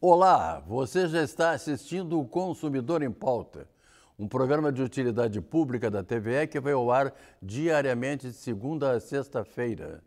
Olá, você já está assistindo o Consumidor em Pauta, um programa de utilidade pública da TVE que vai ao ar diariamente de segunda a sexta-feira.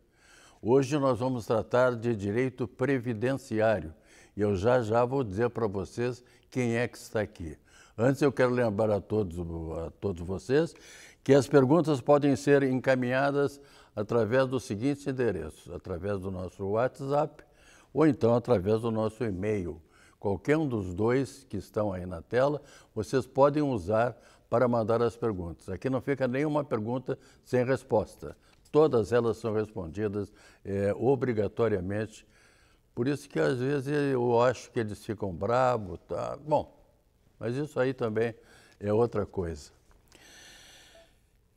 Hoje nós vamos tratar de direito previdenciário e eu já já vou dizer para vocês quem é que está aqui. Antes, eu quero lembrar a todos, a todos vocês que as perguntas podem ser encaminhadas através dos seguintes endereços, através do nosso WhatsApp ou então através do nosso e-mail. Qualquer um dos dois que estão aí na tela, vocês podem usar para mandar as perguntas. Aqui não fica nenhuma pergunta sem resposta. Todas elas são respondidas é, obrigatoriamente. Por isso que às vezes eu acho que eles ficam bravos. Tá? Bom, mas isso aí também é outra coisa.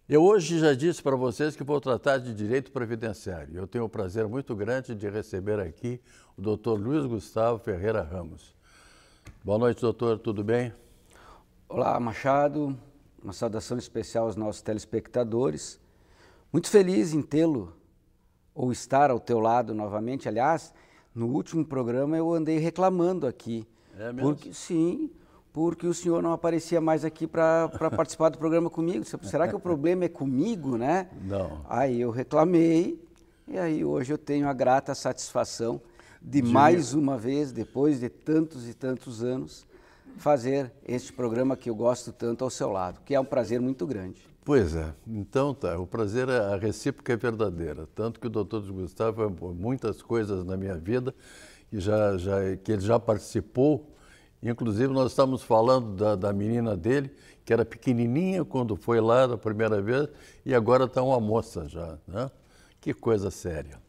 Eu hoje já disse para vocês que vou tratar de direito previdenciário. Eu tenho o prazer muito grande de receber aqui o doutor Luiz Gustavo Ferreira Ramos. Boa noite, doutor, tudo bem? Olá, Machado. Uma saudação especial aos nossos telespectadores. Muito feliz em tê-lo ou estar ao teu lado novamente. Aliás, no último programa eu andei reclamando aqui. É mesmo? Porque, sim, porque o senhor não aparecia mais aqui para participar do programa comigo. Será que o problema é comigo, né? Não. Aí eu reclamei, e aí hoje eu tenho a grata satisfação de, de... mais uma vez, depois de tantos e tantos anos, fazer este programa que eu gosto tanto ao seu lado, que é um prazer muito grande. Pois é, então tá, o prazer, a recíproca é verdadeira, tanto que o doutor Gustavo, muitas coisas na minha vida, e já, já, que ele já participou, Inclusive, nós estamos falando da, da menina dele, que era pequenininha quando foi lá da primeira vez, e agora está uma moça já. Né? Que coisa séria.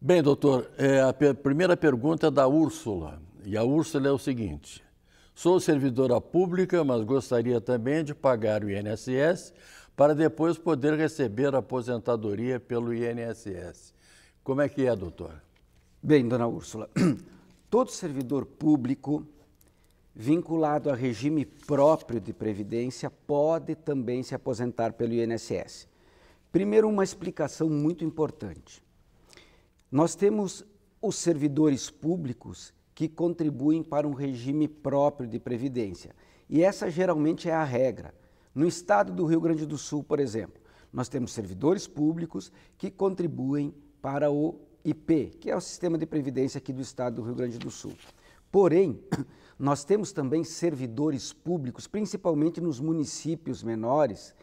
Bem, doutor, é, a primeira pergunta é da Úrsula. E a Úrsula é o seguinte: sou servidora pública, mas gostaria também de pagar o INSS para depois poder receber a aposentadoria pelo INSS. Como é que é, doutor? Bem, dona Úrsula, todo servidor público vinculado a regime próprio de previdência pode também se aposentar pelo INSS. Primeiro, uma explicação muito importante. Nós temos os servidores públicos que contribuem para um regime próprio de previdência. E essa geralmente é a regra. No estado do Rio Grande do Sul, por exemplo, nós temos servidores públicos que contribuem para o IP, que é o sistema de previdência aqui do estado do Rio Grande do Sul. Porém, nós temos também servidores públicos, principalmente nos municípios menores,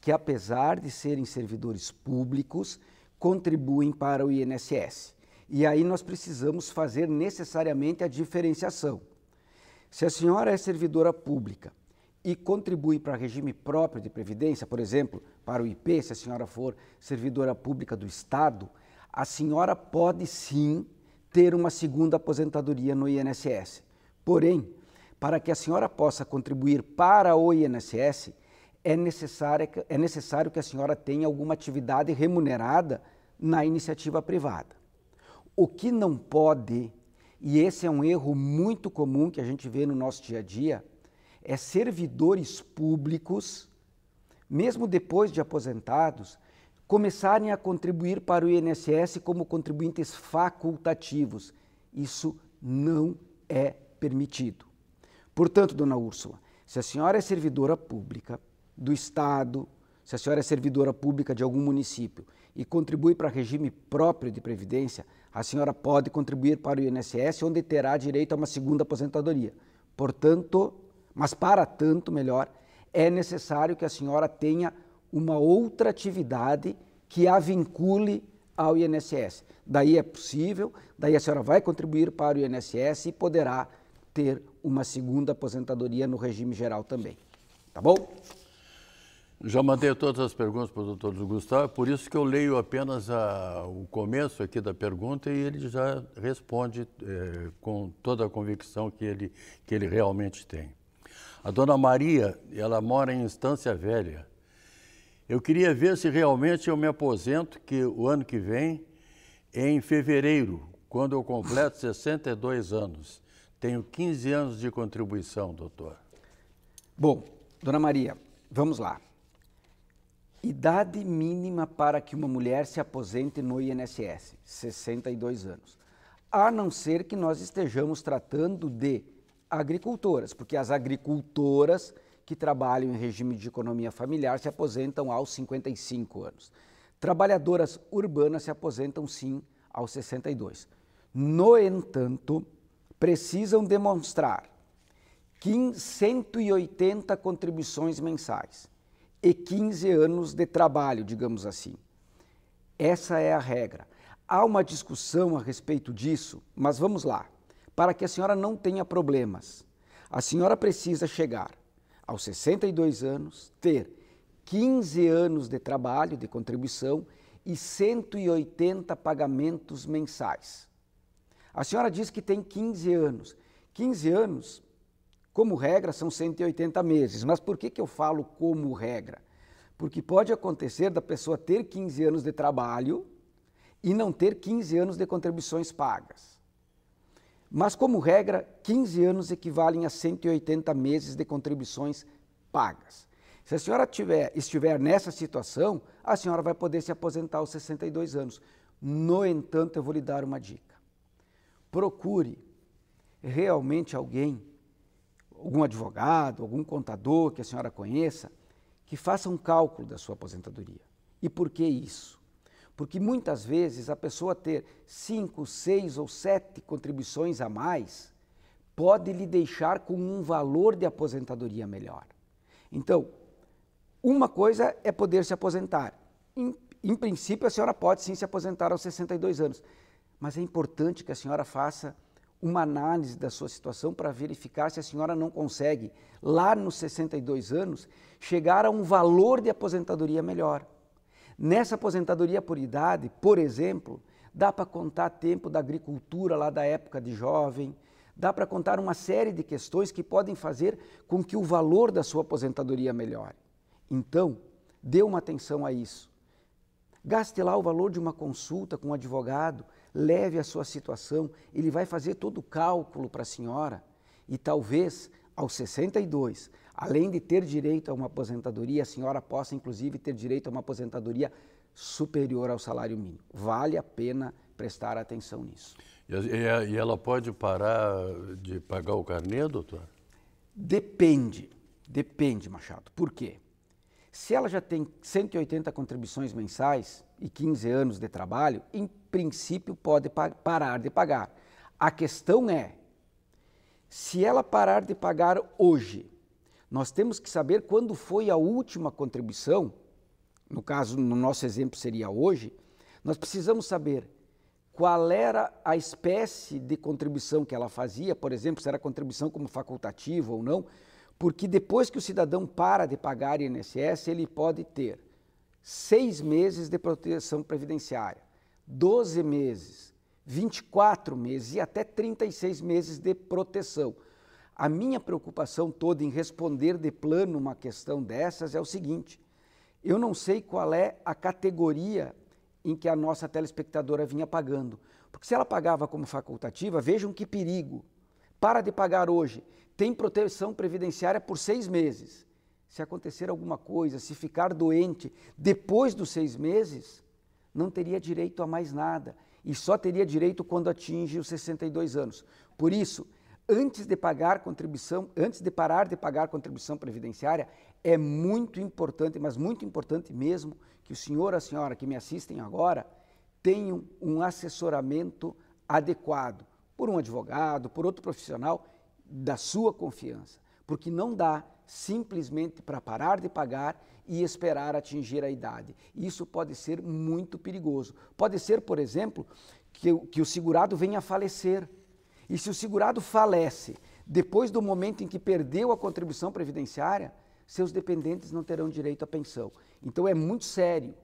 que apesar de serem servidores públicos, contribuem para o INSS. E aí nós precisamos fazer necessariamente a diferenciação. Se a senhora é servidora pública e contribui para regime próprio de previdência, por exemplo, para o IP, se a senhora for servidora pública do Estado, a senhora pode sim ter uma segunda aposentadoria no INSS. Porém, para que a senhora possa contribuir para o INSS, é necessário, é necessário que a senhora tenha alguma atividade remunerada na iniciativa privada. O que não pode, e esse é um erro muito comum que a gente vê no nosso dia a dia, é servidores públicos, mesmo depois de aposentados, começarem a contribuir para o INSS como contribuintes facultativos. Isso não é permitido. Portanto, dona Úrsula, se a senhora é servidora pública do Estado, se a senhora é servidora pública de algum município e contribui para regime próprio de previdência, a senhora pode contribuir para o INSS, onde terá direito a uma segunda aposentadoria. Portanto, mas para tanto, melhor, é necessário que a senhora tenha uma outra atividade que a vincule ao INSS. Daí é possível, daí a senhora vai contribuir para o INSS e poderá ter uma segunda aposentadoria no regime geral também. Tá bom? Já mandei todas as perguntas para o doutor Gustavo, por isso que eu leio apenas a, o começo aqui da pergunta e ele já responde é, com toda a convicção que ele, que ele realmente tem. A dona Maria, ela mora em Instância Velha, eu queria ver se realmente eu me aposento que o ano que vem, em fevereiro, quando eu completo 62 anos. Tenho 15 anos de contribuição, doutor. Bom, dona Maria, vamos lá. Idade mínima para que uma mulher se aposente no INSS, 62 anos. A não ser que nós estejamos tratando de agricultoras, porque as agricultoras que trabalham em regime de economia familiar se aposentam aos 55 anos. Trabalhadoras urbanas se aposentam sim aos 62. No entanto, precisam demonstrar 180 contribuições mensais e 15 anos de trabalho, digamos assim. Essa é a regra. Há uma discussão a respeito disso, mas vamos lá. Para que a senhora não tenha problemas, a senhora precisa chegar aos 62 anos, ter 15 anos de trabalho, de contribuição e 180 pagamentos mensais. A senhora diz que tem 15 anos. 15 anos, como regra, são 180 meses. Mas por que, que eu falo como regra? Porque pode acontecer da pessoa ter 15 anos de trabalho e não ter 15 anos de contribuições pagas. Mas, como regra, 15 anos equivalem a 180 meses de contribuições pagas. Se a senhora tiver, estiver nessa situação, a senhora vai poder se aposentar aos 62 anos. No entanto, eu vou lhe dar uma dica. Procure realmente alguém, algum advogado, algum contador que a senhora conheça, que faça um cálculo da sua aposentadoria. E por que isso? Porque muitas vezes a pessoa ter cinco, seis ou sete contribuições a mais pode lhe deixar com um valor de aposentadoria melhor. Então, uma coisa é poder se aposentar. Em, em princípio, a senhora pode sim se aposentar aos 62 anos, mas é importante que a senhora faça uma análise da sua situação para verificar se a senhora não consegue, lá nos 62 anos, chegar a um valor de aposentadoria melhor. Nessa aposentadoria por idade, por exemplo, dá para contar tempo da agricultura lá da época de jovem, dá para contar uma série de questões que podem fazer com que o valor da sua aposentadoria melhore. Então, dê uma atenção a isso. Gaste lá o valor de uma consulta com um advogado, leve a sua situação, ele vai fazer todo o cálculo para a senhora e talvez aos 62, além de ter direito a uma aposentadoria, a senhora possa inclusive ter direito a uma aposentadoria superior ao salário mínimo. Vale a pena prestar atenção nisso. E, ela pode parar de pagar o carnê, doutor? Depende, depende, Machado. Por quê? Se ela já tem 180 contribuições mensais e 15 anos de trabalho, em princípio pode parar de pagar. A questão é, se ela parar de pagar hoje, nós temos que saber quando foi a última contribuição, no caso, no nosso exemplo seria hoje, nós precisamos saber qual era a espécie de contribuição que ela fazia, por exemplo, se era contribuição como facultativa ou não, porque depois que o cidadão para de pagar INSS, ele pode ter seis meses de proteção previdenciária, 12 meses, 24 meses e até 36 meses de proteção. A minha preocupação toda em responder de plano uma questão dessas é o seguinte: eu não sei qual é a categoria em que a nossa telespectadora vinha pagando. Porque se ela pagava como facultativa, vejam que perigo. Para de pagar hoje. Tem proteção previdenciária por seis meses. Se acontecer alguma coisa, se ficar doente depois dos seis meses, não teria direito a mais nada. E só teria direito quando atinge os 62 anos. Por isso, antes de pagar contribuição, antes de parar de pagar contribuição previdenciária, é muito importante, mas muito importante mesmo, que o senhor, a senhora que me assistem agora, tenham um assessoramento adequado por um advogado, por outro profissional da sua confiança, porque não dá simplesmente para parar de pagar e esperar atingir a idade. Isso pode ser muito perigoso. Pode ser, por exemplo, que, que o segurado venha a falecer e se o segurado falece depois do momento em que perdeu a contribuição previdenciária, seus dependentes não terão direito à pensão. Então é muito sério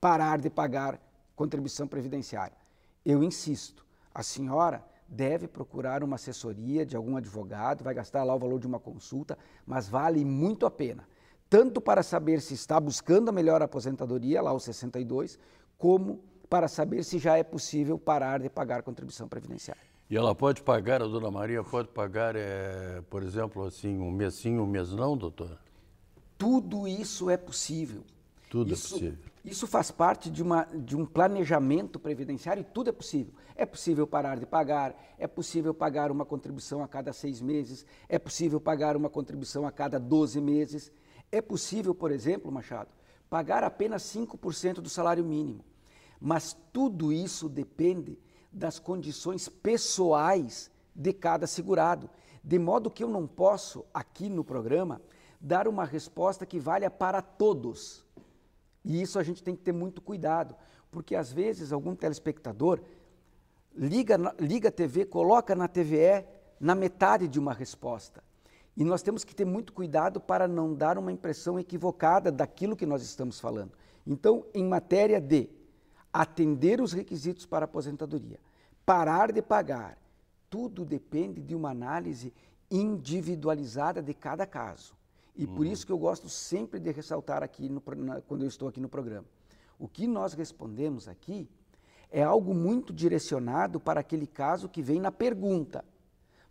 parar de pagar contribuição previdenciária. Eu insisto, a senhora deve procurar uma assessoria de algum advogado, vai gastar lá o valor de uma consulta, mas vale muito a pena, tanto para saber se está buscando a melhor aposentadoria, lá os 62, como para saber se já é possível parar de pagar contribuição previdenciária. E ela pode pagar, a dona Maria pode pagar, é, por exemplo, assim, um mês sim, um mês não, doutor Tudo isso é possível. Tudo é isso, é possível. Isso faz parte de, uma, de um planejamento previdenciário e tudo é possível. É possível parar de pagar, é possível pagar uma contribuição a cada seis meses, é possível pagar uma contribuição a cada 12 meses. É possível, por exemplo, Machado, pagar apenas 5% do salário mínimo. Mas tudo isso depende das condições pessoais de cada segurado, de modo que eu não posso, aqui no programa, dar uma resposta que valha para todos. E isso a gente tem que ter muito cuidado, porque às vezes algum telespectador liga, liga a TV, coloca na TVE na metade de uma resposta. E nós temos que ter muito cuidado para não dar uma impressão equivocada daquilo que nós estamos falando. Então, em matéria de atender os requisitos para aposentadoria, parar de pagar, tudo depende de uma análise individualizada de cada caso. E uhum. por isso que eu gosto sempre de ressaltar aqui, no, na, quando eu estou aqui no programa. O que nós respondemos aqui é algo muito direcionado para aquele caso que vem na pergunta.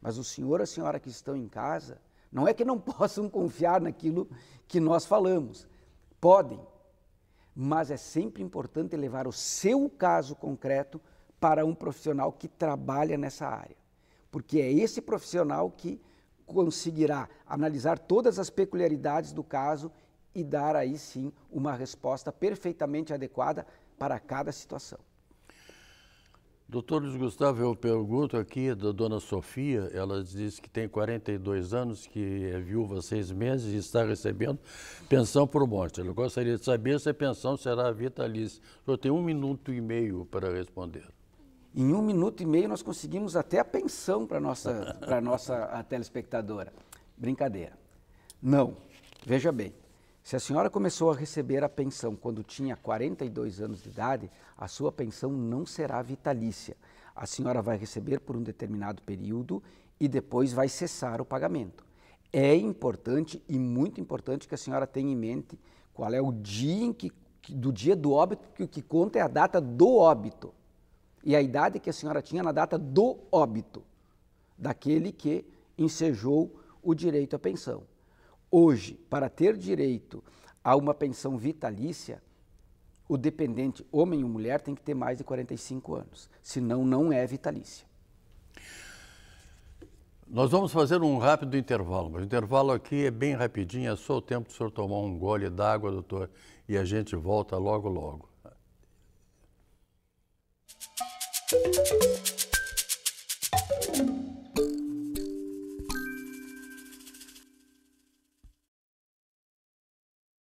Mas o senhor, a senhora que estão em casa, não é que não possam confiar naquilo que nós falamos. Podem, mas é sempre importante levar o seu caso concreto para um profissional que trabalha nessa área, porque é esse profissional que conseguirá analisar todas as peculiaridades do caso e dar aí sim uma resposta perfeitamente adequada para cada situação. Doutor Luiz Gustavo, eu pergunto aqui da dona Sofia, ela diz que tem 42 anos, que é viúva há seis meses e está recebendo pensão por morte. Ela gostaria de saber se a pensão será vitalícia. O senhor tem um minuto e meio para responder. Em um minuto e meio nós conseguimos até a pensão para a nossa, nossa telespectadora. Brincadeira. Não, veja bem, se a senhora começou a receber a pensão quando tinha 42 anos de idade, a sua pensão não será vitalícia. A senhora vai receber por um determinado período e depois vai cessar o pagamento. É importante e muito importante que a senhora tenha em mente qual é o dia em que, do dia do óbito, que o que conta é a data do óbito e a idade que a senhora tinha na data do óbito daquele que ensejou o direito à pensão. Hoje, para ter direito a uma pensão vitalícia, o dependente, homem ou mulher, tem que ter mais de 45 anos, senão não é vitalícia. Nós vamos fazer um rápido intervalo, mas o intervalo aqui é bem rapidinho, é só o tempo do senhor tomar um gole d'água, doutor, e a gente volta logo, logo.